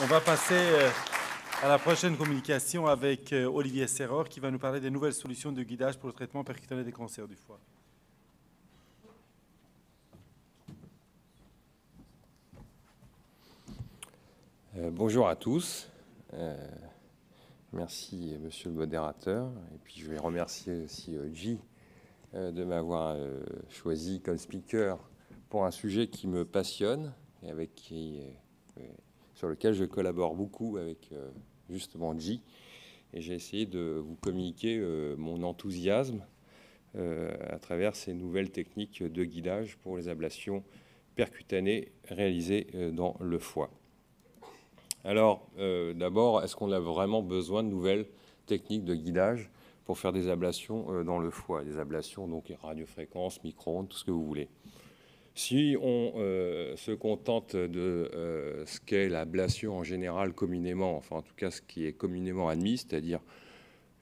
On va passer euh, à la prochaine communication avec euh, Olivier Serror qui va nous parler des nouvelles solutions de guidage pour le traitement percutané des cancers du foie. Euh, bonjour à tous. merci, monsieur le modérateur. Et puis, je vais remercier aussi J de m'avoir choisi comme speaker pour un sujet qui me passionne et avec qui sur lequel je collabore beaucoup avec euh, justement J. Et j'ai essayé de vous communiquer euh, mon enthousiasme euh, à travers ces nouvelles techniques de guidage pour les ablations percutanées réalisées dans le foie. Alors, d'abord, est-ce qu'on a vraiment besoin de nouvelles techniques de guidage pour faire des ablations dans le foie Des ablations, donc radiofréquences, micro-ondes, tout ce que vous voulez. Si on euh, se contente de euh, ce qu'est l'ablation en général communément, enfin en tout cas ce qui est communément admis, c'est-à-dire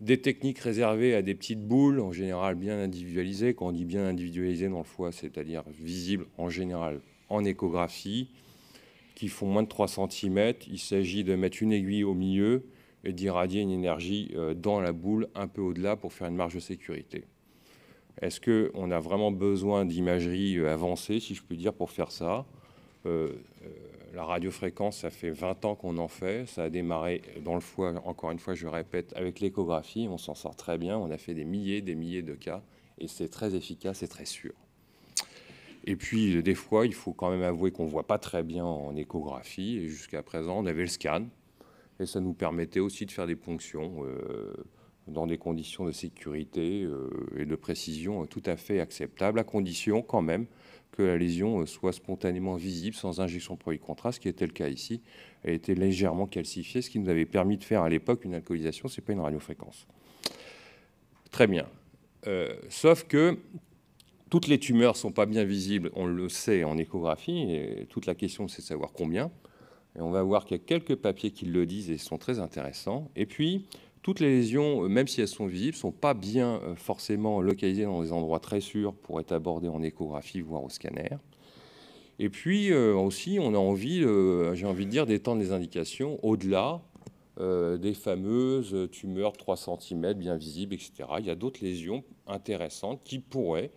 des techniques réservées à des petites boules, en général bien individualisées, quand on dit bien individualisées dans le foie, c'est-à-dire visibles en général en échographie, qui font moins de 3 cm, il s'agit de mettre une aiguille au milieu et d'irradier une énergie euh, dans la boule un peu au-delà pour faire une marge de sécurité. Est-ce qu'on a vraiment besoin d'imagerie euh, avancée, si je puis dire, pour faire ça euh, euh, La radiofréquence, ça fait 20 ans qu'on en fait. Ça a démarré dans le foie, encore une fois, je répète, avec l'échographie. On s'en sort très bien. On a fait des milliers, des milliers de cas. Et c'est très efficace et très sûr. Et puis, des fois, il faut quand même avouer qu'on ne voit pas très bien en échographie. jusqu'à présent, on avait le scan. Et ça nous permettait aussi de faire des ponctions dans des conditions de sécurité euh, et de précision tout à fait acceptables, à condition quand même que la lésion euh, soit spontanément visible sans injection pro-contraste, ce qui était le cas ici. a été légèrement calcifié, ce qui nous avait permis de faire à l'époque une alcoolisation, ce n'est pas une radiofréquence. Très bien. Euh, sauf que toutes les tumeurs ne sont pas bien visibles, on le sait en échographie, et toute la question c'est de savoir combien. Et on va voir qu'il y a quelques papiers qui le disent et sont très intéressants. Et puis, toutes les lésions, euh, même si elles sont visibles, ne sont pas bien euh, forcément localisées dans des endroits très sûrs pour être abordées en échographie, voire au scanner. Et puis euh, aussi, on a envie, j'ai envie de dire, d'étendre les indications au-delà des fameuses tumeurs 3 cm bien visibles, etc. Il y a d'autres lésions intéressantes qui pourraient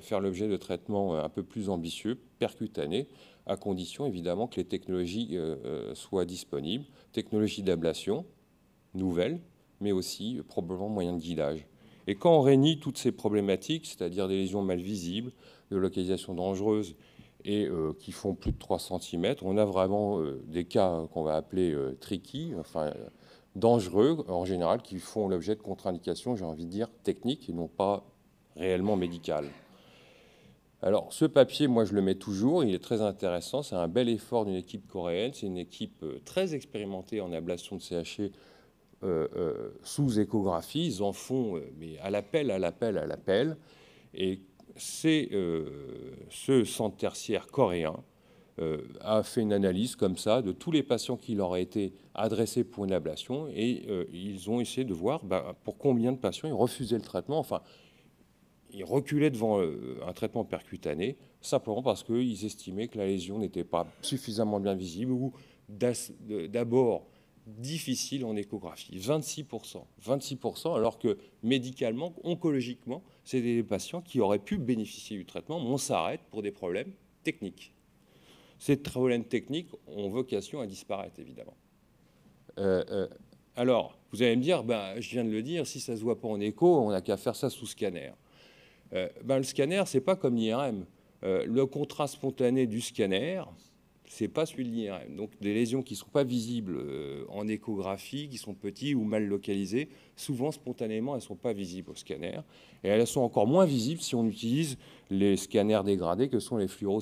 faire l'objet de traitements un peu plus ambitieux, percutanés, à condition évidemment que les technologies soient disponibles. Technologies d'ablation nouvelles, mais aussi euh, probablement moyen de guidage. Et quand on réunit toutes ces problématiques, c'est-à-dire des lésions mal visibles, de localisation dangereuse et euh, qui font plus de 3 cm, on a vraiment euh, des cas qu'on va appeler tricky, enfin dangereux en général, qui font l'objet de contre-indications, j'ai envie de dire techniques et non pas réellement médicales. Alors ce papier, moi je le mets toujours, il est très intéressant, c'est un bel effort d'une équipe coréenne, c'est une équipe très expérimentée en ablation de CHE euh, euh, sous échographie, ils en font euh, mais à l'appel, à l'appel, à l'appel. Et c'est ce centre tertiaire coréen a fait une analyse comme ça de tous les patients qui leur a été adressés pour une ablation et ils ont essayé de voir ben, pour combien de patients ils refusaient le traitement. Enfin, ils reculaient devant un traitement percutané simplement parce qu'ils estimaient que la lésion n'était pas suffisamment bien visible ou d'abord difficile en échographie, 26%. 26% alors que médicalement, oncologiquement, c'est des patients qui auraient pu bénéficier du traitement, mais on s'arrête pour des problèmes techniques. Ces problèmes techniques ont vocation à disparaître, évidemment. Euh, euh, alors, vous allez me dire, ben, je viens de le dire, si ça ne se voit pas en écho, on n'a qu'à faire ça sous scanner. Euh, ben, le scanner, ce n'est pas comme l'IRM. le contrat spontané du scanner, c'est pas celui de l'IRM. Donc des lésions qui ne sont pas visibles euh, en échographie, qui sont petits ou mal localisées, souvent spontanément, elles ne sont pas visibles au scanner. Et elles sont encore moins visibles si on utilise les scanners dégradés que sont les fluoro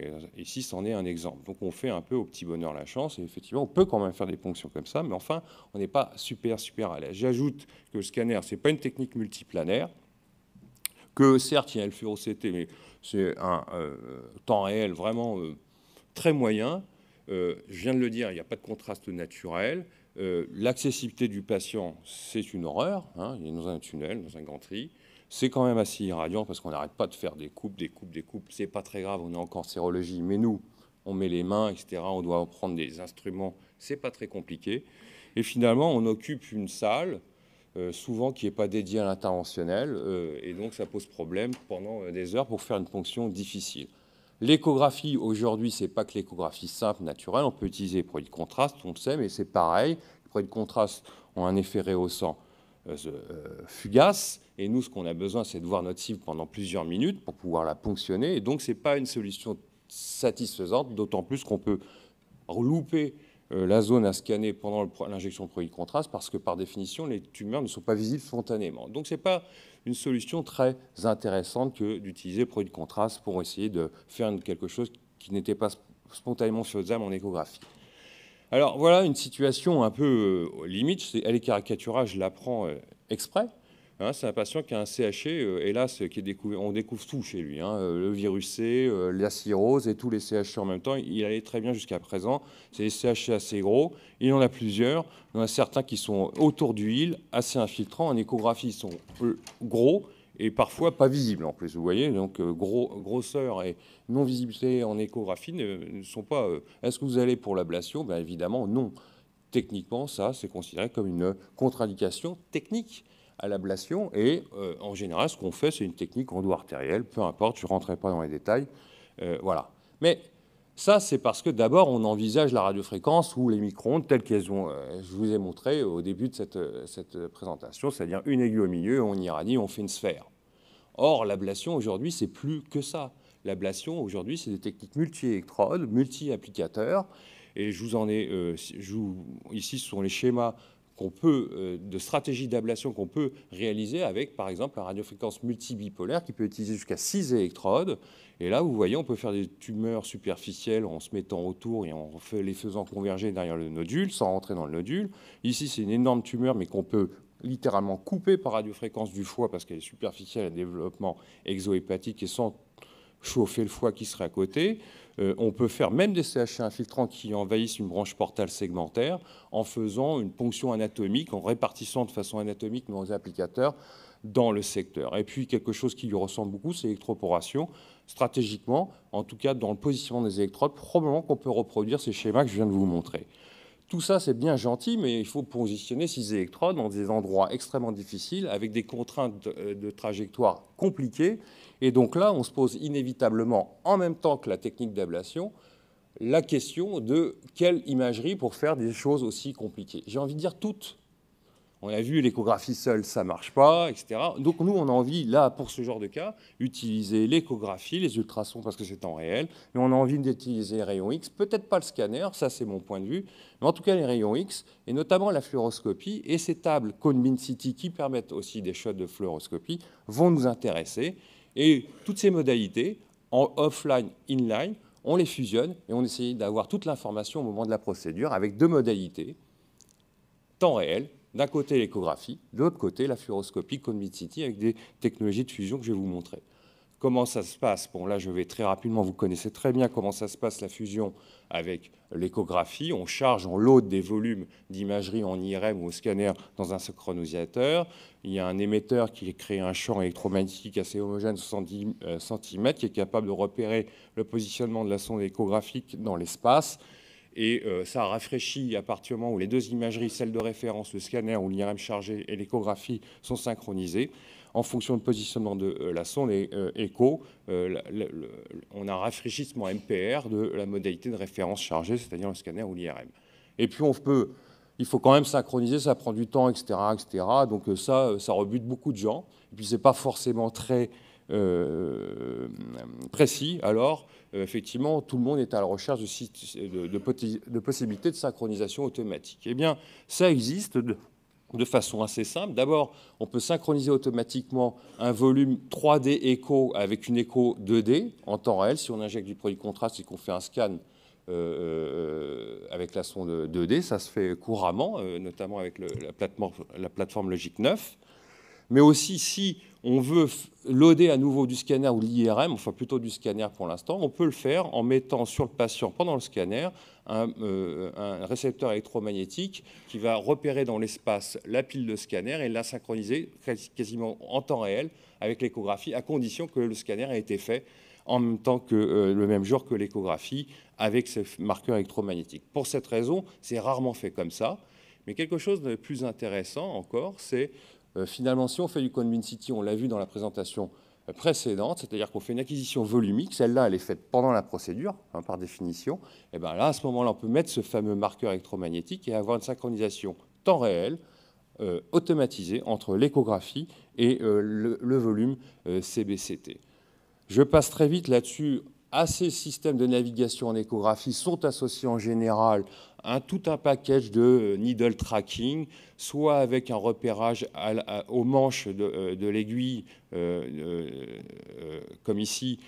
euh, Ici, c'en est un exemple. Donc on fait un peu au petit bonheur la chance, et effectivement, on peut quand même faire des ponctions comme ça, mais enfin, on n'est pas super, super à l'aise. J'ajoute que le scanner, ce n'est pas une technique multiplanaire, que certes, il y a le fluoro mais c'est un euh, temps réel vraiment très moyen. Euh, je viens de le dire, il n'y a pas de contraste naturel. Euh, l'accessibilité du patient, c'est une horreur. Hein. il est dans un tunnel, dans un grand C'est quand même assez irradiant parce qu'on n'arrête pas de faire des coupes, des coupes, des coupes. C'est pas très grave, on est en cancérologie, mais nous, on met les mains, etc. On doit prendre des instruments. C'est pas très compliqué. Et finalement, on occupe une salle, euh, souvent qui n'est pas dédiée à l'interventionnel, et donc ça pose problème pendant des heures pour faire une ponction difficile. L'échographie, aujourd'hui, c'est pas que l'échographie simple, naturelle. On peut utiliser les produits de contraste, on le sait, mais c'est pareil. Les produits de contraste ont un effet rehaussant euh, euh, fugace. Et nous, ce qu'on a besoin, c'est de voir notre cible pendant plusieurs minutes pour pouvoir la ponctionner. Et donc, ce n'est pas une solution satisfaisante, d'autant plus qu'on peut louper euh, la zone à scanner pendant l'injection de produits de contraste parce que par définition, les tumeurs ne sont pas visibles spontanément. Donc ce n'est pas une solution très intéressante que d'utiliser produit de contraste pour essayer de faire quelque chose qui n'était pas spontanément faisable en échographie. Alors voilà une situation un peu euh, limite, elle est caricaturale, je la euh, exprès, Hein, c'est un patient qui a un CHE, euh, hélas, qui est découvert, on découvre tout chez lui, hein, euh, le virus C, euh, la cirrhose et tous les CHE en même temps. Il allait très bien jusqu'à présent. C'est des CHE assez gros. Il en a plusieurs. Il y en a certains qui sont autour du assez infiltrants. En échographie, ils sont gros et parfois pas visibles en plus. Vous voyez, donc grosseur et non-visibilité en échographie ne, sont pas. Est-ce que vous allez pour l'ablation ben, Évidemment, non. Techniquement, ça, c'est considéré comme une contre-indication technique à l'ablation. Et euh, en général, ce qu'on fait, c'est une technique en doigt peu importe, je ne rentrerai pas dans les détails. Euh, voilà. Mais ça, c'est parce que d'abord, on envisage la radiofréquence ou les micro-ondes telles qu'elles ont, euh, je vous ai montré au début de cette, cette présentation, c'est-à-dire une aiguille au milieu, on irradie, on fait une sphère. Or, l'ablation aujourd'hui, c'est plus que ça. L'ablation aujourd'hui, c'est des techniques multi-électrodes, multi-applicateurs. Et je vous en ai, ici, ce sont les schémas peut, euh, de stratégies d'ablation qu'on peut réaliser avec, par exemple, la radiofréquence multibipolaire qui peut utiliser jusqu'à 6 électrodes. Et là, vous voyez, on peut faire des tumeurs superficielles en se mettant autour et en les faisant converger derrière le nodule sans rentrer dans le nodule. Ici, c'est une énorme tumeur, mais qu'on peut littéralement couper par radiofréquence du foie parce qu'elle est superficielle à un développement exohépatique et sans chauffer le foie qui serait à côté. Euh, on peut faire même des CH infiltrants qui envahissent une branche portale segmentaire en faisant une ponction anatomique, en répartissant de façon anatomique nos applicateurs dans le secteur. Et puis quelque chose qui lui ressemble beaucoup, c'est l'électroporation. Stratégiquement, en tout cas dans le positionnement des électrodes, probablement qu'on peut reproduire ces schémas que je viens de vous montrer. Tout ça, c'est bien gentil, mais il faut positionner ces électrodes dans des endroits extrêmement difficiles, avec des contraintes euh, de trajectoire compliquées. Et donc là, on se pose inévitablement, en même temps que la technique d'ablation, la question de quelle imagerie pour faire des choses aussi compliquées. J'ai envie de dire toutes on a vu l'échographie seule, ça marche pas, etc. Donc nous, on a envie, là, pour ce genre de cas, utiliser l'échographie, les ultrasons, parce que c'est en réel, mais on a envie d'utiliser les rayons X, peut-être pas le scanner, ça c'est mon point de vue, mais en tout cas les rayons X, et notamment la fluoroscopie, et ces tables Conmin City qui permettent aussi des shots de fluoroscopie, vont nous intéresser. Et toutes ces modalités, en offline, inline, on les fusionne et on essaye d'avoir toute l'information au moment de la procédure avec deux modalités, temps réel d'un côté, l'échographie, de l'autre côté, la fluoroscopie City avec des technologies de fusion que je vais vous montrer. Comment ça se passe Bon, là, je vais très rapidement, vous connaissez très bien comment ça se passe la fusion avec l'échographie. On charge, on load des volumes d'imagerie en IRM ou au scanner dans un synchronisateur. Il y a un émetteur qui crée un champ électromagnétique assez homogène, 70 euh, cm, qui est capable de repérer le positionnement de la sonde échographique dans l'espace et euh, ça rafraîchit à partir du moment où les deux imageries, celle de référence, le scanner ou l'IRM chargé et l'échographie sont synchronisées. En fonction du positionnement de euh, la sonde et euh, écho, on a un rafraîchissement MPR de la modalité de référence chargée, c'est-à-dire le scanner ou l'IRM. Et puis on peut, il faut quand même synchroniser, ça prend du temps, etc. etc. donc ça, ça rebute beaucoup de gens. Et puis n'est pas forcément très euh, précis, alors euh, effectivement, tout le monde est à la recherche de, de, possibilités de synchronisation automatique. Eh bien, ça existe de façon assez simple. D'abord, on peut synchroniser automatiquement un volume 3D écho avec une écho 2D en temps réel. Si on injecte du produit de contraste et qu'on fait un scan euh, avec la sonde 2D, ça se fait couramment, notamment avec la, plateforme, la, plateforme, Logic 9. Mais aussi, si on veut loader à nouveau du scanner ou de l'IRM, enfin plutôt du scanner pour l'instant, on peut le faire en mettant sur le patient pendant le scanner un, euh, récepteur électromagnétique qui va repérer dans l'espace la pile de scanner et la synchroniser quasiment en temps réel avec l'échographie, à condition que le scanner ait été fait en même temps que euh, le même jour que l'échographie avec ce marqueur électromagnétique. Pour cette raison, c'est rarement fait comme ça. Mais quelque chose de plus intéressant encore, c'est euh, finalement, si on fait du Conmin City, on l'a vu dans la présentation précédente, c'est-à-dire qu'on fait une acquisition volumique, celle-là, elle est faite pendant la procédure, hein, par définition, et eh bien là, à ce moment-là, on peut mettre ce fameux marqueur électromagnétique et avoir une synchronisation temps réel, euh, automatisée, entre l'échographie et euh, le, volume CBCT. Je passe très vite là-dessus. à ces systèmes de navigation en échographie sont associés en général un, tout un package de euh, needle tracking, soit avec un repérage aux manches de, euh, l'aiguille, euh, comme ici,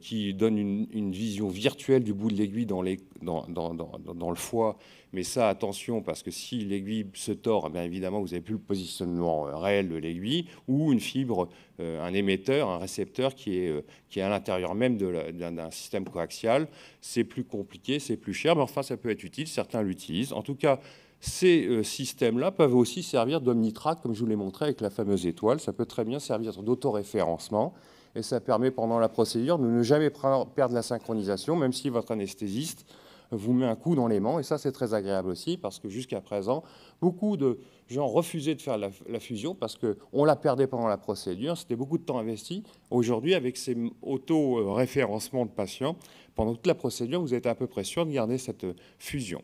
qui donne une, vision virtuelle du bout de l'aiguille dans, dans, le foie. Mais ça, attention, parce que si l'aiguille se tord, eh bien évidemment, vous n'avez plus le positionnement réel de l'aiguille, ou une fibre, un émetteur, un récepteur qui est, qui est à l'intérieur même d'un système coaxial. C'est plus compliqué, c'est plus cher, mais enfin, ça peut être utile. Certains l'utilisent. En tout cas, ces euh, systèmes-là peuvent aussi servir d'omnitraque comme je vous l'ai montré avec la fameuse étoile. Ça peut très bien servir d'autoréférencement et ça permet pendant la procédure de ne jamais perdre la synchronisation, même si votre anesthésiste vous met un coup dans l'aimant. Et ça, c'est très agréable aussi, parce que jusqu'à présent, beaucoup de gens refusaient de faire la, fusion parce qu'on la perdait pendant la procédure. C'était beaucoup de temps investi. Aujourd'hui, avec ces auto-référencements de patients, pendant toute la procédure, vous êtes à peu près sûr de garder cette fusion.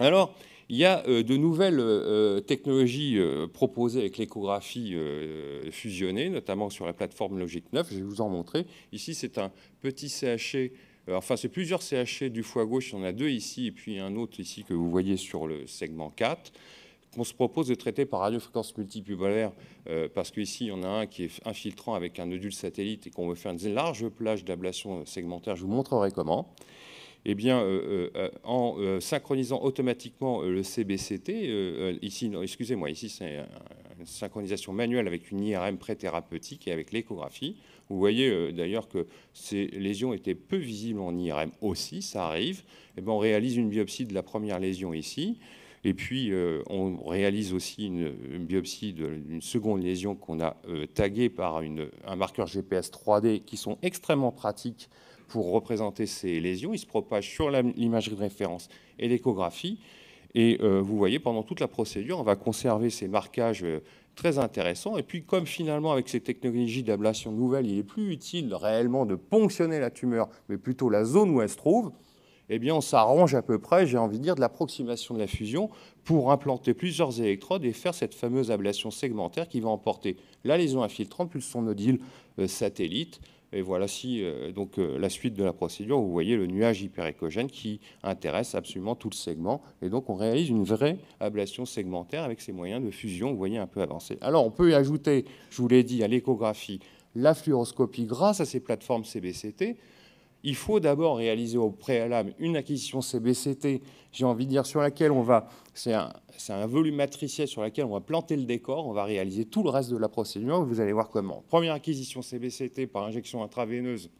Alors, il y a euh, de nouvelles euh, euh, technologies proposées avec l'échographie fusionnée, notamment sur la plateforme Logic 9. Je vais vous en montrer. Ici, c'est un petit CHE, enfin c'est plusieurs CHC e. du foie gauche, il y en a deux ici et puis un autre ici que vous voyez sur le segment 4 qu'on se propose de traiter par radiofréquence multipolaire, parce qu'ici, il y en a un qui est infiltrant avec un nodule satellite et qu'on veut faire une large plage d'ablation segmentaire. Je vous montrerai comment eh bien, euh, euh, euh, en synchronisant automatiquement le CBCT, ici, excusez-moi, ici c'est une synchronisation manuelle avec une IRM pré-thérapeutique et avec l'échographie. Vous voyez d'ailleurs que ces lésions étaient peu visibles en IRM aussi, ça arrive. Eh bien, on réalise une biopsie de la première lésion ici. Et puis, on réalise aussi une, biopsie d'une seconde lésion qu'on a taguée par un marqueur GPS 3D qui sont extrêmement pratiques pour représenter ces lésions. il se propage sur l'imagerie de référence et l'échographie. Et euh, vous voyez, pendant toute la procédure, on va conserver ces marquages euh, très intéressants. Et puis, comme finalement, avec ces technologies d'ablation nouvelle, il est plus utile réellement de ponctionner la tumeur, mais plutôt la zone où elle se trouve, eh bien, on s'arrange à peu près, j'ai envie de dire, de l'approximation de la fusion pour implanter plusieurs électrodes et faire cette fameuse ablation segmentaire qui va emporter la lésion infiltrante plus son nodule euh, satellite et voilà si, euh, donc, euh, la suite de la procédure. Vous voyez le nuage hyperécogène qui intéresse absolument tout le segment. Et donc, on réalise une vraie ablation segmentaire avec ces moyens de fusion, vous voyez, un peu avancés. Alors, on peut y ajouter, je vous l'ai dit, à l'échographie, la fluoroscopie grâce à ces plateformes CBCT. Il faut d'abord réaliser au préalable une acquisition CBCT, j'ai envie de dire, sur laquelle on va, c'est un, volume matriciel sur laquelle on va planter le décor, on va réaliser tout le reste de la procédure, vous allez voir comment. Première acquisition CBCT par injection intraveineuse,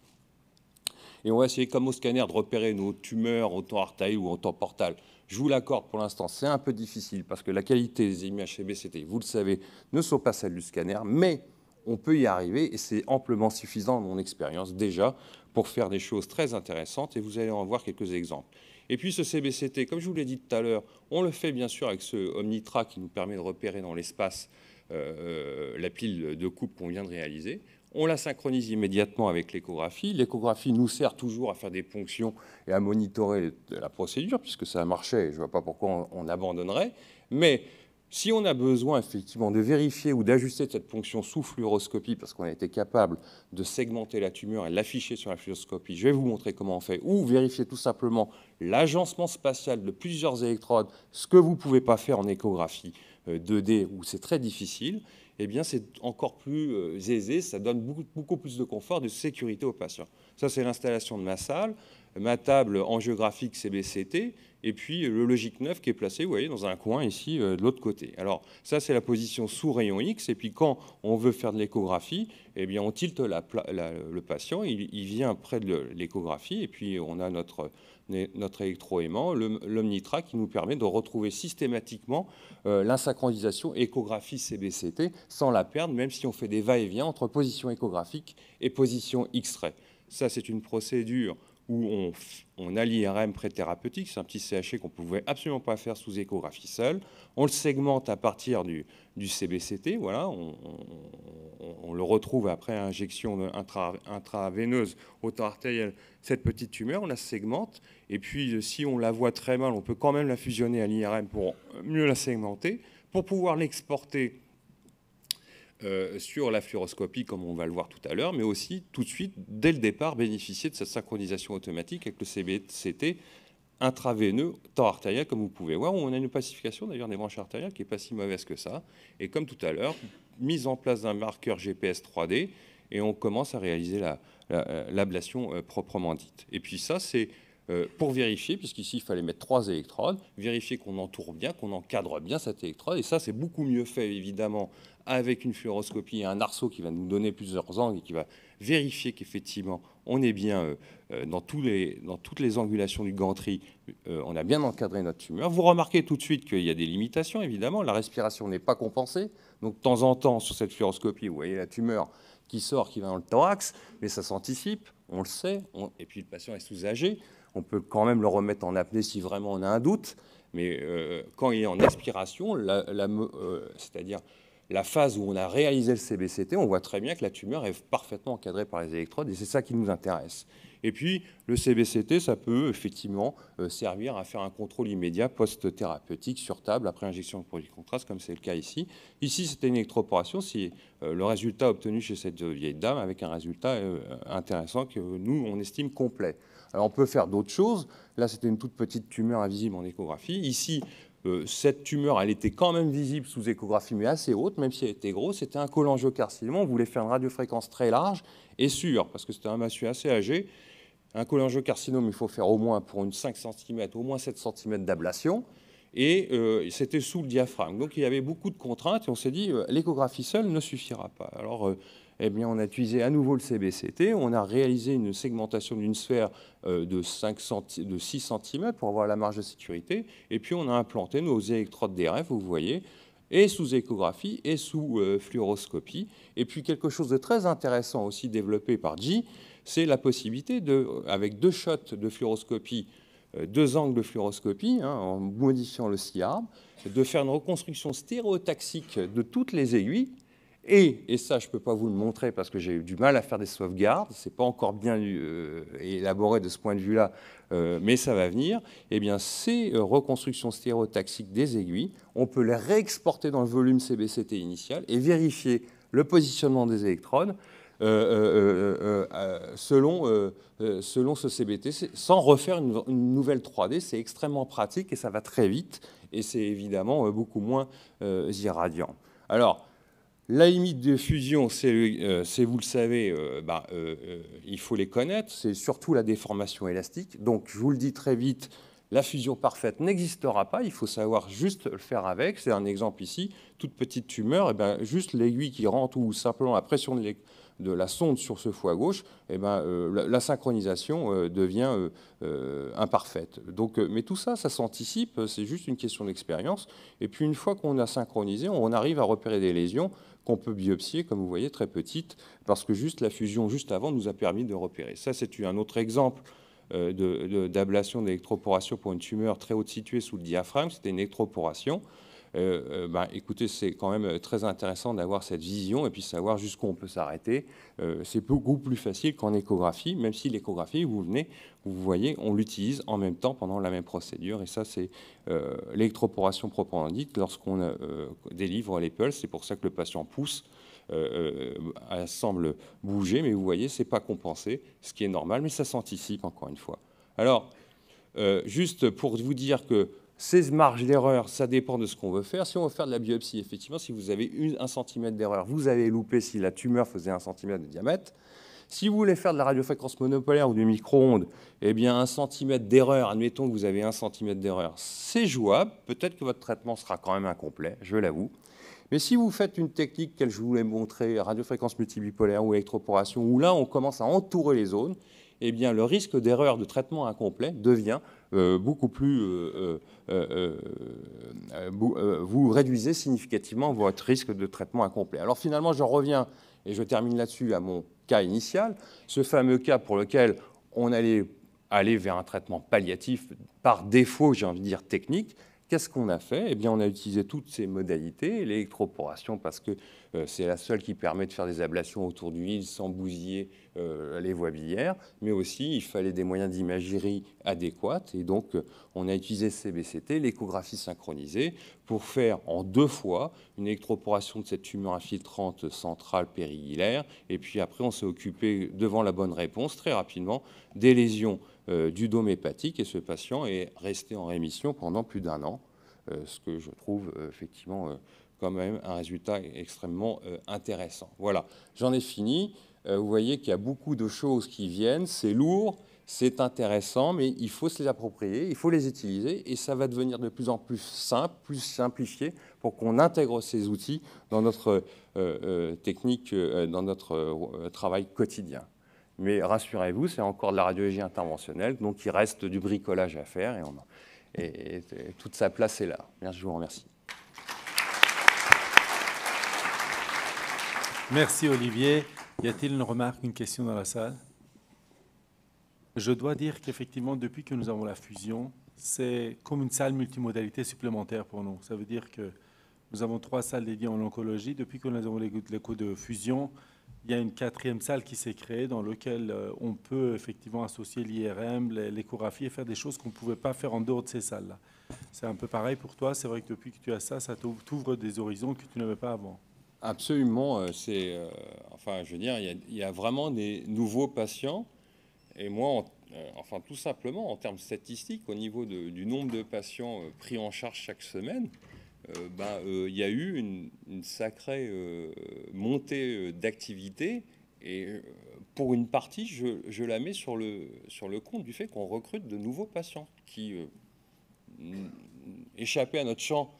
et on va essayer comme au scanner de repérer nos tumeurs au temps artériel ou au temps portal. Je vous l'accorde pour l'instant, c'est un peu difficile parce que la qualité des images CBCT, vous le savez, ne sont pas celles du scanner, mais on peut y arriver et c'est amplement suffisant à mon expérience déjà pour faire des choses très intéressantes et vous allez en voir quelques exemples. Et puis ce CBCT, comme je vous l'ai dit tout à l'heure, on le fait bien sûr avec ce Omnitra qui nous permet de repérer dans l'espace euh, euh, la pile de coupe qu'on vient de réaliser. On la synchronise immédiatement avec l'échographie. L'échographie nous sert toujours à faire des ponctions et à monitorer la procédure, puisque ça a marchait, je ne vois pas pourquoi on abandonnerait. Mais si on a besoin effectivement de vérifier ou d'ajuster cette ponction sous fluoroscopie parce qu'on a été capable de segmenter la tumeur et l'afficher sur la fluoroscopie, je vais vous montrer comment on fait, ou vérifier tout simplement l'agencement spatial de plusieurs électrodes, ce que vous ne pouvez pas faire en échographie 2D euh, où c'est très difficile, eh bien c'est encore plus euh, aisé, ça donne beaucoup, beaucoup plus de confort, de sécurité aux patients. Ça, c'est l'installation de ma salle ma table angiographique CBCT, et puis le logique 9 qui est placé, vous voyez, dans un coin ici euh, de l'autre côté. Alors ça, c'est la position sous rayon X, et puis quand on veut faire de l'échographie, eh bien on tilte le patient, il, vient près de l'échographie, et puis on a notre, électroaimant, l'Omnitra, qui nous permet de retrouver systématiquement euh, l'insynchronisation échographie CBCT sans la perdre, même si on fait des va-et-vient entre position échographique et position X-ray. Ça, c'est une procédure où on, a l'IRM pré-thérapeutique, c'est un petit CHE qu'on ne pouvait absolument pas faire sous échographie seule. On le segmente à partir du, CBCT, voilà, on, le retrouve après injection intra, intraveineuse auto-artérielle, cette petite tumeur, on la segmente, et puis euh, si on la voit très mal, on peut quand même la fusionner à l'IRM pour mieux la segmenter, pour pouvoir l'exporter euh, sur la fluoroscopie, comme on va le voir tout à l'heure, mais aussi tout de suite, dès le départ, bénéficier de cette synchronisation automatique avec le CBCT intraveineux, temps artériel, comme vous pouvez voir. On a une pacification d'ailleurs des branches artérielles qui n'est pas si mauvaise que ça. Et comme tout à l'heure, mise en place d'un marqueur GPS 3D et on commence à réaliser l'ablation la, la, euh, euh, proprement dite. Et puis ça, c'est euh, pour vérifier, puisqu'ici il fallait mettre trois électrodes, vérifier qu'on entoure bien, qu'on encadre bien cette électrode. Et ça, c'est beaucoup mieux fait, évidemment, avec une fluoroscopie et un arceau qui va nous donner plusieurs angles et qui va vérifier qu'effectivement on est bien euh, euh, dans, toutes les angulations du gantry, on a bien encadré notre tumeur. Vous remarquez tout de suite qu'il y a des limitations, évidemment, la respiration n'est pas compensée. Donc de temps en temps, sur cette fluoroscopie, vous voyez la tumeur qui sort, qui va dans le thorax, mais ça s'anticipe, on le sait, et puis le patient est sous âgé on peut quand même le remettre en apnée si vraiment on a un doute. Mais euh, quand il est en expiration, euh, c'est-à-dire la phase où on a réalisé le CBCT, on voit très bien que la tumeur est parfaitement encadrée par les électrodes et c'est ça qui nous intéresse. Et puis, le CBCT, ça peut effectivement euh, servir à faire un contrôle immédiat post-thérapeutique sur table après injection de produit de contraste, comme c'est le cas ici. Ici, c'était une électroporation. Si le résultat obtenu chez cette vieille dame, avec un résultat intéressant que nous, on estime complet. Alors on peut faire d'autres choses. Là, c'était une toute petite tumeur invisible en échographie. Ici, euh, cette tumeur, elle était quand même visible sous échographie, mais assez haute, même si elle était grosse. C'était un cholangiocarcinome. On voulait faire une radiofréquence très large et sûre, parce que c'était un massu assez âgé. Un cholangiocarcinome, il faut faire au moins pour une 5 cm, au moins 7 cm d'ablation. Et euh, c'était sous le diaphragme. Donc il y avait beaucoup de contraintes et on s'est dit, euh, l'échographie seule ne suffira pas. Alors eh bien, on a utilisé à nouveau le CBCT, on a réalisé une segmentation d'une sphère euh, de, 5 6 cm pour avoir la marge de sécurité, et puis on a implanté nos électrodes DRF, vous voyez, et sous échographie et sous euh, fluoroscopie. Et puis quelque chose de très intéressant aussi développé par G, c'est la possibilité de, avec deux shots de fluoroscopie, euh, deux angles de fluoroscopie, hein, en modifiant le CIAR, de faire une reconstruction stéréotaxique de toutes les aiguilles et, ça je ne peux pas vous le montrer parce que j'ai eu du mal à faire des sauvegardes, ce n'est pas encore bien euh, élaboré de ce point de vue-là, euh, mais ça va venir, eh bien ces euh, reconstructions stéréotaxiques des aiguilles, on peut les réexporter dans le volume CBCT initial et vérifier le positionnement des électrons selon, selon ce CBT, sans refaire une, une nouvelle 3D. C'est extrêmement pratique et ça va très vite et c'est évidemment beaucoup moins irradiant. Alors, la limite de fusion, c'est, euh, vous le savez, euh, bah, euh, il faut les connaître. C'est surtout la déformation élastique. Donc, je vous le dis très vite, la fusion parfaite n'existera pas. Il faut savoir juste le faire avec. C'est un exemple ici. Toute petite tumeur, et eh bien, juste l'aiguille qui rentre ou simplement la pression de, la sonde sur ce foie gauche, et eh bien, la, la, synchronisation devient imparfaite. Donc, mais tout ça, ça s'anticipe. C'est juste une question d'expérience. Et puis, une fois qu'on a synchronisé, on arrive à repérer des lésions qu'on peut biopsier, comme vous voyez, très petite, parce que juste la fusion juste avant nous a permis de repérer. Ça, c'est un autre exemple euh, d'ablation d'électroporation pour une tumeur très haute située sous le diaphragme. C'était une électroporation. Euh, euh, bah, écoutez, c'est quand même euh, très intéressant d'avoir cette vision et puis savoir jusqu'où on peut s'arrêter. c'est beaucoup plus facile qu'en échographie, même si l'échographie, vous venez, vous voyez, on l'utilise en même temps pendant la même procédure. Et ça, c'est l'électroporation proprement dite. Lorsqu'on délivre les pulses, c'est pour ça que le patient pousse. elle semble bouger, mais vous voyez, c'est pas compensé, ce qui est normal, mais ça s'anticipe encore une fois. Alors, juste pour vous dire que ces marges d'erreur, ça dépend de ce qu'on veut faire. Si on veut faire de la biopsie, effectivement, si vous avez 1 un centimètre d'erreur, vous avez loupé si la tumeur faisait un centimètre de diamètre. Si vous voulez faire de la radiofréquence monopolaire ou du micro-ondes, eh bien, un centimètre d'erreur, admettons que vous avez un centimètre d'erreur, c'est jouable. Peut-être que votre traitement sera quand même incomplet, je l'avoue. Mais si vous faites une technique qu'elle je voulais montrer, radiofréquence multibipolaire ou électroporation, où là, on commence à entourer les zones, eh bien, le risque d'erreur de traitement incomplet devient euh, beaucoup plus... Euh, euh, vous, réduisez significativement votre risque de traitement incomplet. Alors finalement, je reviens, et je termine là-dessus, à mon cas initial, ce fameux cas pour lequel on allait aller vers un traitement palliatif par défaut, j'ai envie de dire, technique, Qu'est-ce qu'on a fait eh bien, on a utilisé toutes ces modalités, l'électroporation parce que euh, c'est la seule qui permet de faire des ablations autour du lit sans bousiller euh, les voies biliaires, mais aussi il fallait des moyens d'imagerie adéquates et donc euh, on a utilisé CBCT, l'échographie synchronisée, pour faire en deux fois une électroporation de cette tumeur infiltrante centrale périhilaire, et puis après on s'est occupé devant la bonne réponse très rapidement des lésions euh, du dôme hépatique et ce patient est resté en rémission pendant plus d'un an, euh, ce que je trouve euh, effectivement quand même un résultat e-, extrêmement intéressant. Voilà, j'en ai fini. vous voyez qu'il y a beaucoup de choses qui viennent, c'est lourd, c'est intéressant, mais il faut se les approprier, il faut les utiliser, et ça va devenir de plus en plus simple, plus simplifié, pour qu'on intègre ces outils dans notre technique, dans notre travail quotidien. Mais rassurez-vous, c'est encore de la radiologie interventionnelle, donc il reste du bricolage à faire et, on, et, toute sa place est là. Merci, je vous remercie. Merci Olivier. Y a-t-il une remarque, une question dans la salle Je dois dire qu'effectivement, depuis que nous avons la fusion, c'est comme une salle multimodalité supplémentaire pour nous. Ça veut dire que nous avons trois salles dédiées en oncologie. Depuis que nous avons les coûts de fusion, il y a une quatrième salle qui s'est créée dans laquelle euh, on peut effectivement associer l'IRM, l'échographie et faire des choses qu'on ne pouvait pas faire en dehors de ces salles-là. C'est un peu pareil pour toi. C'est vrai que depuis que tu as ça, ça t'ouvre des horizons que tu n'avais pas avant. Absolument. Euh, c'est, euh, enfin, je veux dire, il y, a, vraiment des nouveaux patients. Et moi, enfin, tout simplement, en termes statistiques, au niveau du nombre de patients pris en charge chaque semaine, il euh, bah, euh, y a eu une, sacrée euh, montée d'activité. Et pour une partie, je, la mets sur le, sur le compte du fait qu'on recrute de nouveaux patients qui échappaient à notre champ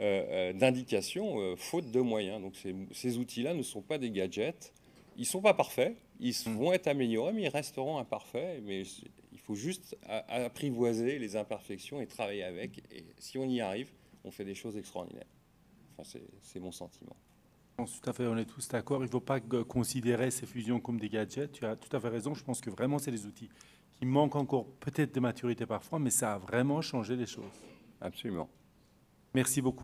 d'indication faute de moyens. Donc ces, outils-là ne sont pas des gadgets. Ils ne sont pas parfaits. Ils mmh. vont être améliorés, mais ils resteront imparfaits. Mais il faut juste apprivoiser les imperfections et travailler avec. Et si on y arrive, on fait des choses extraordinaires. c'est mon sentiment. Tout à fait, on est tous d'accord. Il ne faut pas considérer ces fusions comme des gadgets. Tu as tout à fait raison. Je pense que vraiment, c'est des outils qui manquent encore peut-être de maturité parfois, mais ça a vraiment changé les choses. Absolument. Merci beaucoup.